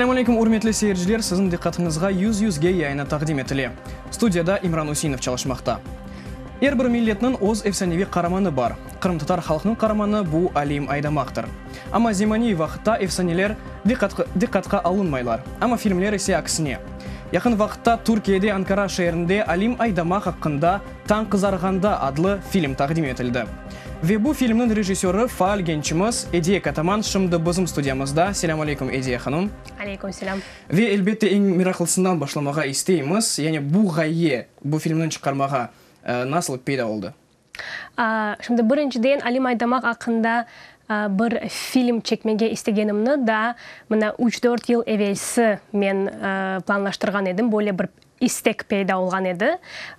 алейкум, урметлі сейіржілер, сіздің диқатыңызға 100 100 гей айына тақдим етіле. Студияда Имран Усинов чалышмақта. Ербір милетінің оз әфсәневи қараманы бар. Қырымтытар халқының қараманы бұ әлем айдамақтыр. Ама земани вақытта әфсәнелер диқатқа алынмайлар, ама фильмлер есе аксіне. Яқын вақытта Түркияде Анкара шәрінде Алим Айдамақ аққында «Таң қызарғанда» адлы фильм тақдим етілді. Вебу фильмнің режиссері Фааль Генчимыз, Эдия Катаман шымды бұзым студиямызда. Селам алейкум, Эдия ханым. Алейкум селам. Ве, ең мирақылсынан башламаға істейміз. Яғни, бұл ғайе, бұл фильмнің шықармаға э, насыл пейда болды? А, шымды біріншіден Али Майдамақ ақында бір фильм чекмеге істегенімні да мына 3-4 ел әвелсі мен э, планлаштырған едім, более бір истек пейда болған еді.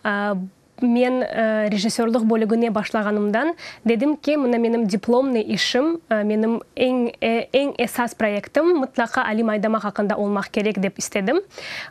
Ә, мен ә, режиссерлық бөлігіне башлағанымдан дедім ке мына менің дипломный ішім ә, менің ең э, ең эсас проектім мұтлақа али майдамақ хақында олмақ керек деп істедім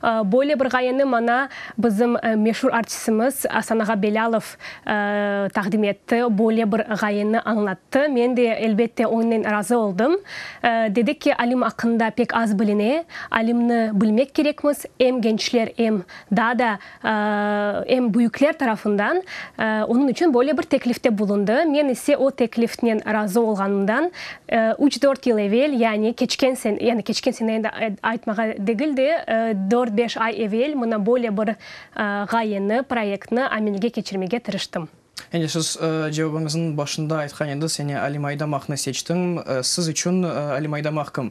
ә, бір ғайыны мана біздің ә, мешур артисіміз асанаға белялов ә, тақдим етті бір ғайыны аңлатты мен де әлбетте оннен разы болдым ә, деді ке алим ақында пек аз біліне алимны білмек керекміз эм ем эм да да ем бүйіклер тарафы тарафындан э, оның үшін более бір теклифте болынды мен ісе о теклифтен разы олғанымдан э, үч төрт жыл эвел яни кечкен сен яғни кечкен сен айтмаға дегіл де э, төрт беш ай эвел мына более бір ғайыны, проектны әмелге кечірмеге тырыштым енді сіз ә, жауабыңыздың башында айтқан енді сені Али айдамақны сечтің сіз үшін Али Майдамақ кім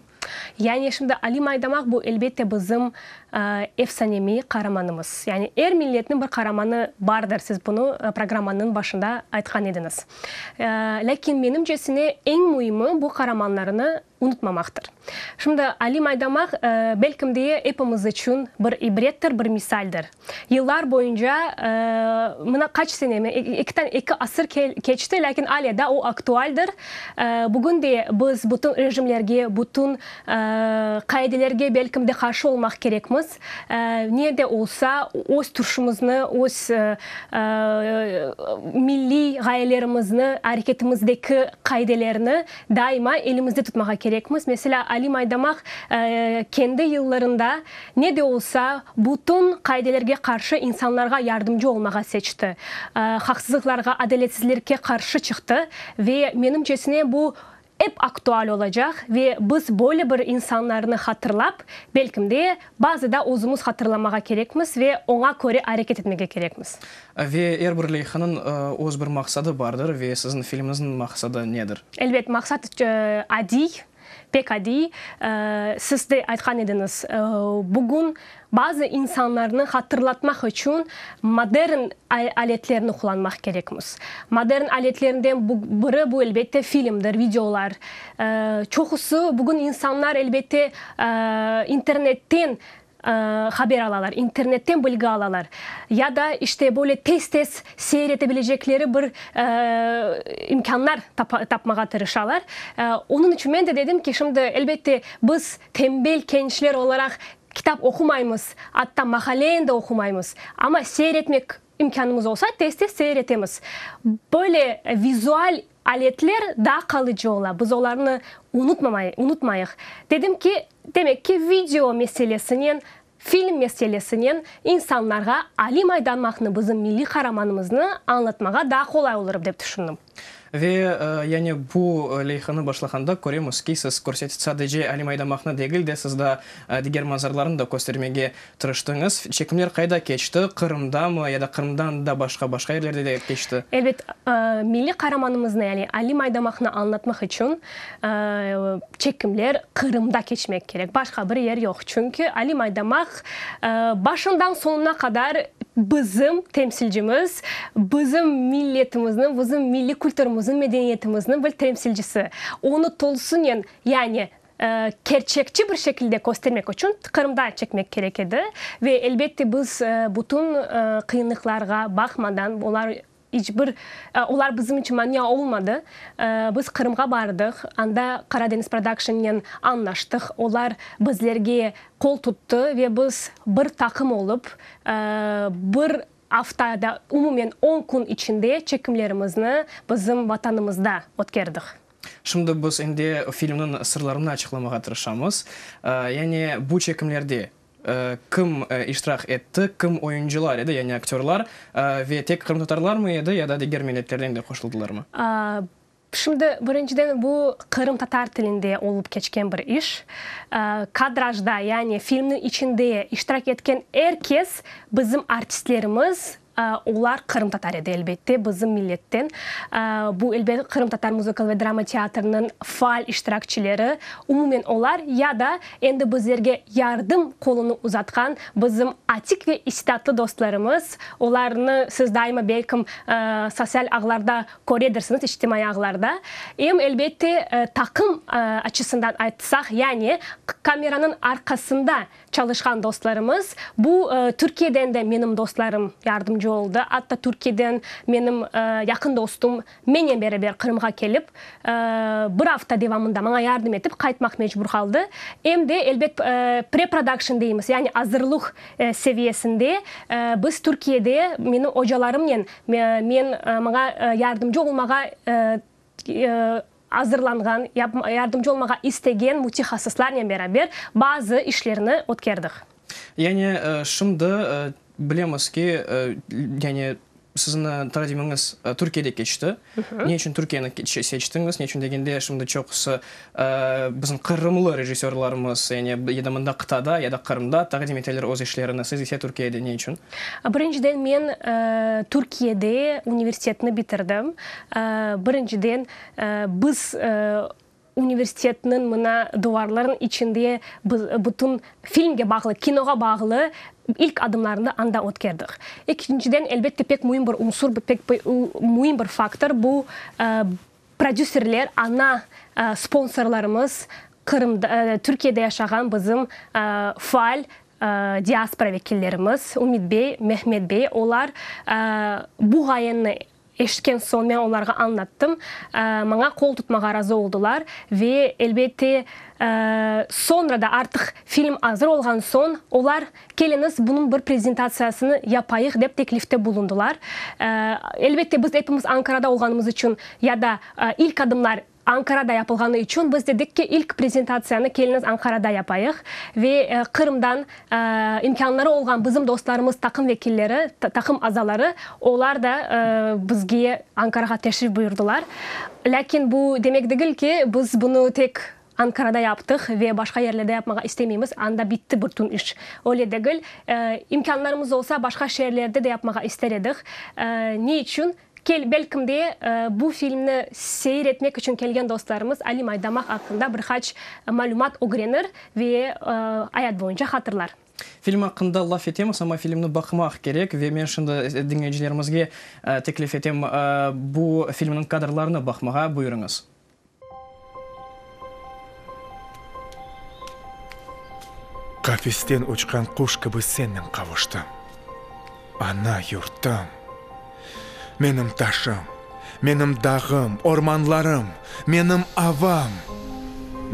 яғни шында әлим бұл әлбетте біздің эфсанеми e қараманымыз яғни эр милетінің бір қараманы бардыр сіз бұны программаның башында айтқан едіңіз ләкин менің жесіне ең мұйымы бұл қараманларыны ұнытмамақтыр шымды алим айдамақ ә, бәлкім де үшін бір ибреттір бір мисалдыр Yıllar бойынша ә, мына қач сене екітен екі асыр кечті ләкин әлі де ол актуальдыр ә, бүгінде біз бүтін режимлерге бүтін ә, қайделерге бәлкім де болмақ болсаңыз не де олса өз тұршымызны өз ә, милли ғайелерімізні әрекетіміздегі қайделеріні дайыма елімізде тұтмаға керекміз мәселе Али айдамақ ә, кенді йылларында не де олса бұтын қайделерге қаршы инсанларға жардымчы олмаға сечті ә, хақсызықларға қаршы чықты ве менің менімчесіне бұл Әп актуал олажак ве біз болы бір инсанларны хатырлап белкімде базыда өзіміз қатырламаға керекміз ве оңа көре әрекет етмеге керекміз ве эрбір өз бір мақсады бардыр ве сіздің фильміңіздің мақсады недір әлбет мақсат әдей бек әдей Сізді айтқан едіңіз бүгін базы инсанларны хатырлатмак үчүн модерн алетлерин құланмақ керек муз модерн алетлеринден бири бул элбетте фильмдер видеолор чокусу бүгін инсандар элбетте интернеттен хабер алалар интернеттен бүлгі алалар Яда да иште более тез тез сээрете билежеклери бир имкандар тапмага тырышалар Оның үчүн мен де дедім ки шымды біз тембел кеңчилер кітап оқымаймыз атта мақале енді оқымаймыз ама серетмек имканымыз болса тез тез сейретеміз Бөле э, визуал әлетлер да қалы жола біз оларны ұнытмайық дедім ке демек ке видео мәселесінен фильм мәселесінен инсанларға али майдан махны милли қараманымызны аңлатмаға да қолай олырып деп түшіндім Ве э, яне бу э, лейханы башлаханда көреміз кейсіз көрсетіп садеже әлимайдамақны дегіл де сізда э, дегер мазарларын да көстермеге тырыштыңыз. Чекімдер қайда кечті? Қырымдамы, яда Қырымдан да башқа башқа жерлерде де кечті? Әлбет, милли қараманымызны, яғни Али Майдамақны анлатмақ үшін чекімлер Қырымда кечмек керек. Башқа бір ер жоқ. Чүнкі Али Майдамақ башындан соңына қадар Бұзым темсилджіміз бұзым милетіміздің бұзым милли культурамыздың мәдениетіміздің бұл темсилджісі оны толысымен яғни ә, керчекчі бір шекілде көрсетмек үшін қырымда чекмек керек еді ве әлбетте біз бүтін бақмадан олар ичбир улар бизим үчүн мания болмады біз қырымға бардық. анда кара деңиз продакшн менен аңдаштык алар бизлерге кол тутту ве бір бир такым болуп бир аптада умумен он күн ичинде чекимлерибизди биздин ватанымызда өткөрдүк шымды біз енді фильмнің сырларын ашықламаға тырышамыз яғни бұл чекімлерде кім ә, етті кім ойыншылар еді яғни актерлар э, ве тек қырымтатарлар татарлар ма еді яда дегер мелеттерден де қосылдылар ма шымды біріншіден бұл қырымтатар татар тілінде олып кечкен бір іш ә, э, кадражда яғни ішінде иштрак еткен әркес, біздің артистлеріміз Э, улар кырым татар еді, элбетте бызым милеттен. Э, Бұл әлбет қырым татар ве драма театрының фаал иштиракчилери умумен олар я да енді біздерге ярдым қолыны ұзатқан біздің атик ве истатлы достларымыз. оларны сіз дайыма белким э, социаль агыларда көредирсиңиз иҗтимаи ағыларда. Ем элбетте тақым ачысындан айтсақ яғни камераның арқасында çalışkan dostlarımız. Bu e, Türkiye'den de benim dostlarım yardımcı oldu. Hatta Türkiye'den benim e, yakın dostum menyen beraber Kırım'a gelip e, bir hafta devamında bana yardım edip kayıtmak mecbur kaldı. Hem de elbet e, pre-production deyimiz yani hazırlık e, seviyesinde e, biz Türkiye'de benim hocalarımla men, men, e, bana e, yardımcı olmağa e, e азырланған, ярдымчы жолмаға істеген мутихассыслар бера бер базы ішлеріні өткердік яғни э, шымды э, білеміз ке э, яғни сіздің тәғдиміңіз түркияда кешті не үшін түркияны сештіңіз не үшін дегенде шымды чоқысы біздің қырымлы режиссерларымыз яғни еді мында қытада еді қырымда тәғдим етелер өз ішлерін сіз есе түркияда не үшін біріншіден мен түркияда университетіні бітірдім біріншіден біз университетінің мына дуарларын ішінде бұтын фильмге бағлы киноға бағлы ilk adımlarında anda ötkerdik. İkinciden elbette pek mühim bir unsur, pek, pek mühim bir faktör bu e, prodüserler, ana e, sponsorlarımız Kırım'da, e, Türkiye'de yaşayan bizim e, faal e, diaspora vekillerimiz Umid Bey, Mehmet Bey, onlar e, bu hayını ешкен соң мен оларға аңлаттым ә, маңа қол тұтмаға разы олдылар. ве әлбетте ә, сонра да артық фильм азыр олған соң олар келіңіз бұның бір презентациясын япайық деп теклифте булундулар ә, әлбетте біз әпіміз анкарада олғанымыз үшін яда ә, адымлар Анкарада япылғаны үшін біз дедик ки презентацияны келініз Анкарада япайық. ве Қырымдан имканлары олған бізім достларымыз тақым векелері, тақым азалары олар да бізге Анкараға тәшіп бұйырдылар. Ләкін бұ демек дегіл ке, біз бұны тек Анкарада яптық, ве башқа ерлерді япмаға істемейміз, Анда бітті бұртын үш. Оле дегіл, имканларымыз болсо башқа де не кел бәлкімде бұл фильмні сейретмек үшін келген достарымыз али майдамақ ақында бір хач мәлімат огренер ве ә, аят бойынша хатырлар фильм ақында лаф етеміз, сама фильмні бақымақ керек ве мен шынды деңгейшілерімізге ә, етем бұл фильмнің кадрларына бақмаға бұйырыңыз қафестен ұшқан құш кібі сенің қауышты ана юртым менім ташым менім дағым орманларым менім авам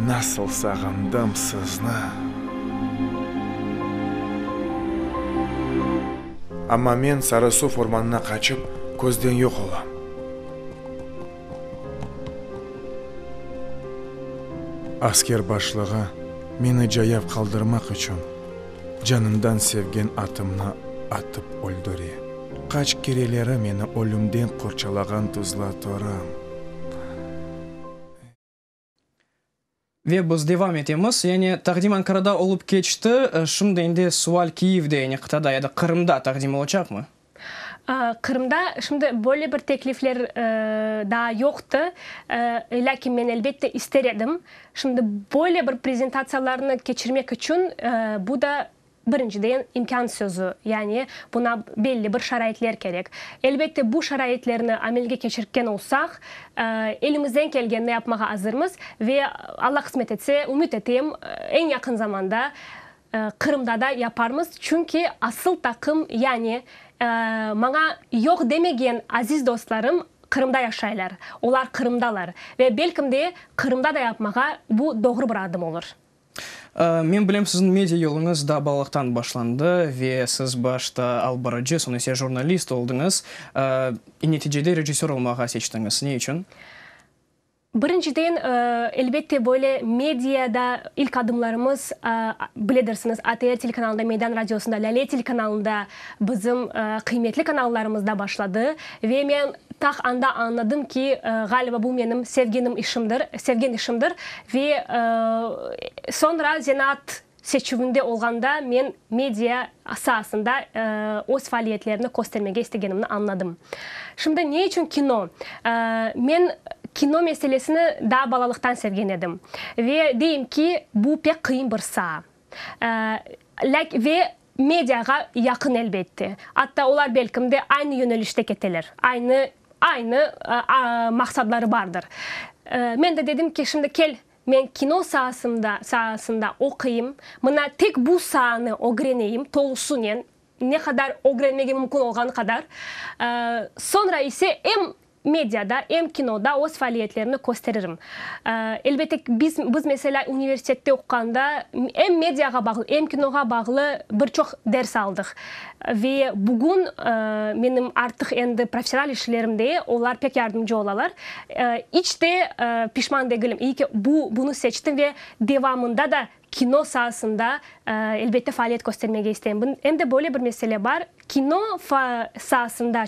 насыл сағындым сызны Амма мен сарысу орманына қачып, көзден жоқ олам. Аскер башлығы мені жаяп қалдырмақ үшін жанымдан севген атымны атып өлдіреді қач керелері мені өлімден қорчалаған тұзла торым ве біз девам етеміз яғни тағдим анкарада олып кечті э, шын дегенде суал киевде яғни қытайда яғни қырымда тағдим болачақмы қырымда шынды более бір тәкліфлер э, да жоқты ә, э, ләкин мен әлбетте істер едім шынды более бір презентацияларыны кечірмек үшін ә, біріншіден имкан сөзі яғни бұна белгілі бір шарайтлер керек әлбетте бұл шарайтлерні әмелге кешірткен болсақ ә, елімізден әпмаға азырмыз ве алла қызмет етсе үміт етем ең жақын заманда қырымда да япармыз чүнки асыл тақым яғни маңа жоқ демеген азиз достарым қырымда яшайлар олар қырымдалар ве бәлкім қырымда да япмаға бұл доғыр бір адым ә, э, мен білем сіздің медиа жолыңыз да балықтан башланды ве сіз башта албарыжы сонесе журналист олдыңыз ә, э, нәтижеде режиссер олмаға сечтіңіз не үшін біріншіден э, әлбетте böyle медиада ilk адымларымыз ә, біледірсіңіз атр телеканалында мейдан радиосында ләле телеканалында біздің ә, қиметлі каналларымызда башлады ве мен так анда anladım ki e, galiba bu benim sevginim işimdir, sevgin işimdir ve e, sonra zanaat seçiminde olganda men media asasında e, o'z faoliyatlarimni ko'rsatmaga istaganimni anladim shunda ne uchun kino men kino meselesini da balalıqtan sevgan edim ve deymki bu pek qiyin bir sa e, like, ve medyaga yaqin elbette hatto ular belki de aynı yönelişte keteler aynı айны мақсатлары бардыр. Мен де дедім, кешімді кел, мен кино саасында саасында оқиым мына тек бұл сааны толысу нен, не қадар огренмеге мүмкін болған қадар ә, есе, медиада эм кинода өз көстерім көрсөтөрүм э, элбетте биз биз mesela университетте окуганда эм медиага багылы эм кинога багылы бир чок дерс алдык ве бүгүн э, менин артык энди профессионал ишлеримде олар пек жардымчы болалар э, ичте пишман дегилим ийки бу буну сечтим ве девамында да кино саасында элбетте фаалиет көрсөтмөгө истеймин эмде более бир маселе бар кино саасында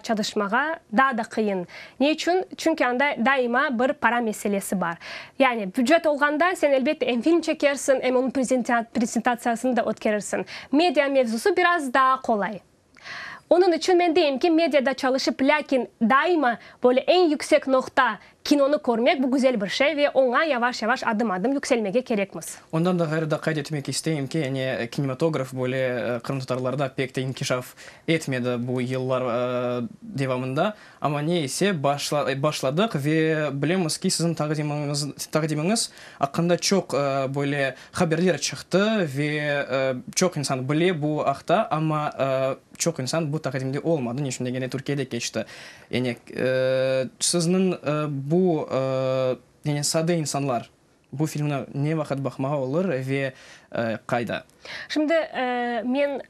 да да кыйын эмне үчүн чүнки анда дайыма бир пара маселеси бар яғни бюджет болганда сен албетте эми фильм чекерсиң эми онун презентациясын да өткөрөрсүң медиа мевзусу бир аз да колай онун үчүн мен дейм медиада медиада чалышып дайыма дайыма более эң yüksek киноны көрмек бұл гүзел бір шей ве оңа яваш яваш адым адым юкселмеге керекміз ондан да қайрда қайт етмек истейм ке әне э, кинематограф боле қырым э, татарларда пек инкишаф етмеді бұл йыллар ә, э, девамында ама не есе башла, башладық ве білеміз ки сіздің тағдиміңіз ақында чок ә, боле хабердер шықты ве ә, чок инсан біле бұл ақта ама ә, çok insan bu takdimde olmadı. Niçin degene Türkiye'de geçti. Yani e, sizin e, bu ya'ni sadain sanlar бұл фильмна не уақыт бақмаға олар ве қайда шынды мен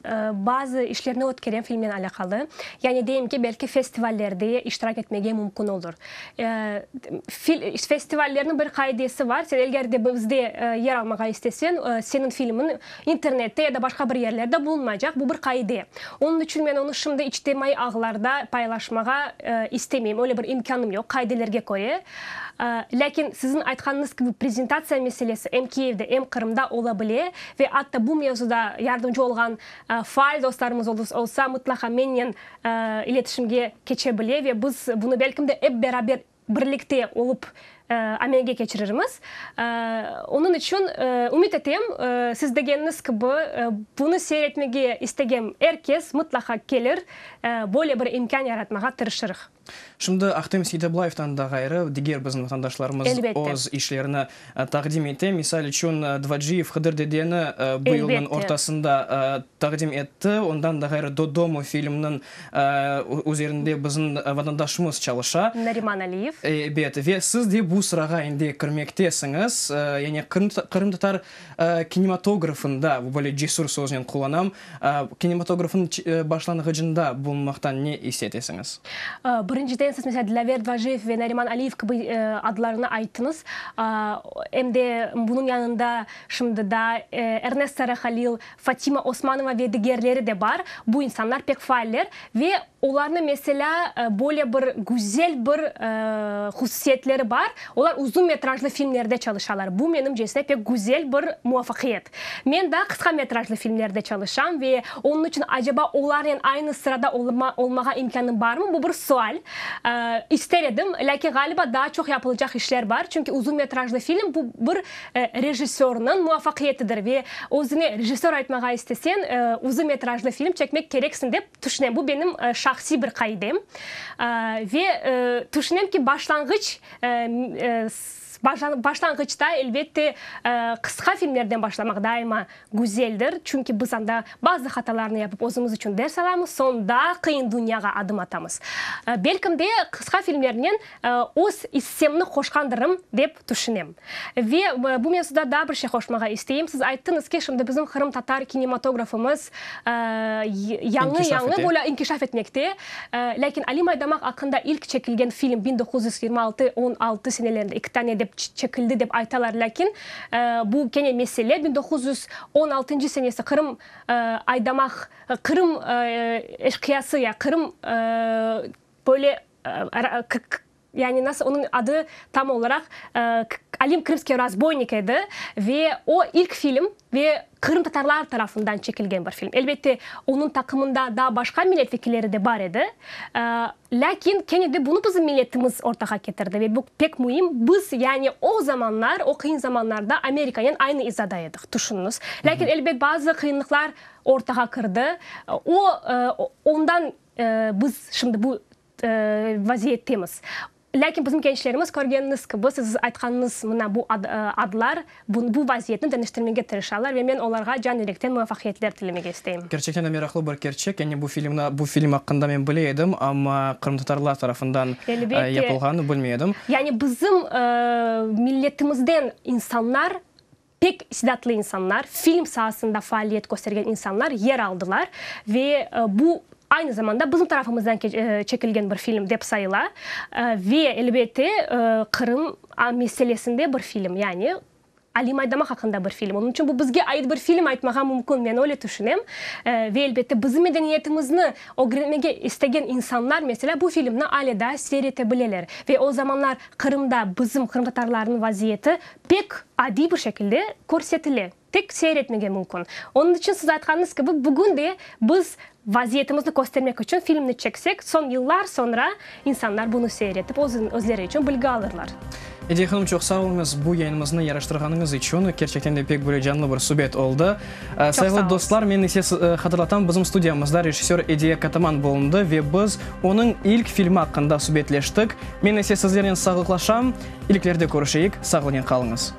базы ішлеріне өткерем фильммен алақалы яғни дейм ке бәлкі фестивальдерде иштирак етмеге мүмкін олыр фестивальдердің бір қайдесі бар сен егерде бізде ер алмаға істесен, сенің фильмің интернетте да башқа бір жерлерде болмайжақ бұл бір қайде оның үшін мен оны шынды ичтимаи ағыларда пайлашмаға ә, істемеймін бір имканым жоқ қайделерге көре ләкин сіздің айтқаныңыз президент имплементация мәселесі м киевде м қырымда ола біле ве атта бұл мевзуда ярдымчы болған ә, файл достарымыз болса мұтлақа менен ә, кече біле ве біз бұны бәлкімде еп эп берабер бірлікте олып ә, әмеңге оның үшін ә, үміт етем ә, сіз дегеніңіз кібі ә, бұны істеген әркез мұтлақа келер ә, более бір имкан яратмаға тырышырық Шымды Ахтым Сейдеблаевтан да ғайры, дегер біздің ватандашларымыз оз ишлеріні тағдим етті. Мисал үшін Дваджиев Хыдыр дедені бұйылының ортасында тағдим етті. Ондан да ғайры Додому фильмнің өзерінде біздің ватандашымыз чалыша. Нариман Алиев. Бет, сіз де бұл сұраға енді кірмектесіңіз. Яне Қырым татар кинематографында, бұбалі жесур сөзінен қоланам, бұл не есетесіңіз? Бір биринчиден сиз мисалы диlaverd важиев ве нариман алиев кыби адларына айттыңыз эмде бунун янында шымдыда эрнест сарахалил фатима османова ве де бар бұл инсандар пекфайлер фааллер ве оларны mesela более бір гүзел бир хусусиятлери бар олар ұзын метражлы фильмдерде çalışалар бу менин жесине пек гүзел бір муваффакият мен да қысқа метражлы фильмдерде çalışам ве оның үшін acaba олардын айны сырада olmağa imkanım бар mı? бұл бір sual e, isterdim. Lakin galiba daha çok yapılacak işler var. Çünkü uzun metrajlı film bu bir e, rejissörünün muvaffakiyetidir. Ve özüne rejissör etmeye istesen e, uzun metrajlı film çekmek gereksin deyip düşünüyorum. Bu benim e, şahsi bir kaydem. E, ve düşünüyorum ki başlangıç e, e, баштангычта элбетте кыска фильмдерден баштамак дайыма гүзелдир чүнки биз анда баазы хаталарны yapıp өзүбүз үчүн дерс алабыз сонда кыйын дүйнөгө адым атабыз э, белкимде кыска фильмдеринен өз э, иссемни кошкандырым деп түшүнөм ве э, бул мевзуда да бир şey кошмага истейм сиз айттыңыз кешимде биздин кырым татар кинематографыбыз яңы яңы бола инкишаф этмекте лекин али майдамак акында илк чекилген фильм 1926-16 сенелеринде иктане деп деп чекілді деп айталар ләкін бұл кене эмеселе 1916 тогуз жүз қырым алтынчы сенеси кырым айдамак кырым yani nasıl onun adı tam olarak Alim Kırımski Razboynik idi ve o ilk film ve Kırım Tatarlar tarafından çekilgen bir film. Elbette onun takımında daha başka milletvekilleri de var idi. Lakin lakin de bunu bizim milletimiz ortaya getirdi ve bu pek mühim. Biz yani o zamanlar, o kıyın zamanlarda Amerika'nın aynı izadaydık, düşününüz. Lakin elbette bazı kıyınlıklar ortaya kırdı. O, ondan biz şimdi bu e, ләкин біздің кеншілеріміз көргеніңіз кбы сіз айтқаныңыз мына бұл ә, адылар бұл вазиетні дәнештірмеге тырышалар мен оларға жан жүректен муваффақиятлер тілемеге істеймін gerçekten de бір bir gerçek yani bu бұл bu film hakkında ben biliyordum ama Kırım Tatarlar тарапынан e, yapılganı bilmiyordum. Yani bizim pek сидатлы film көрсеткен yer алдылар ве ә, айны заманда біздің тарапымыздан чекілген бір фильм деп сайыла ве әлбетте қырым мәселесінде бір фильм яғни әлим айдама хақында бір фильм оның үшін бұл бізге айт бір фильм айтмаға мүмкін мен ойлай түшінем ве әлбетте біздің мәдениетімізді огрмеге істеген инсандар мәселе бұ фильмні әлі да сер білелер ве ол заманлар қырымда біздің қырым татарларының вазиеті бек әдейі бір шекілде көрсетіле тек сээретмеге мүмкін оның үшін сіз айтқаныңыз кебі бүгінде де биз көрсетмек үшін фильмді чексек соң йыллар сонра инсандар бұны сээретип өздері үшін білгі алырлар эдия ханым чоқ сау болуңуз бул жайыныбызды яраштырганыңыз үшін керчектен де бек бөлө жанлы бир субет олды сайлы достар мен есе катарлатам біздің студиямызда режиссер эдия катаман болынды ве біз оның илк фильмі акында субетлештик мен есе сиздерден сагылыклашам илкилерде көрішейік сак қалыңыз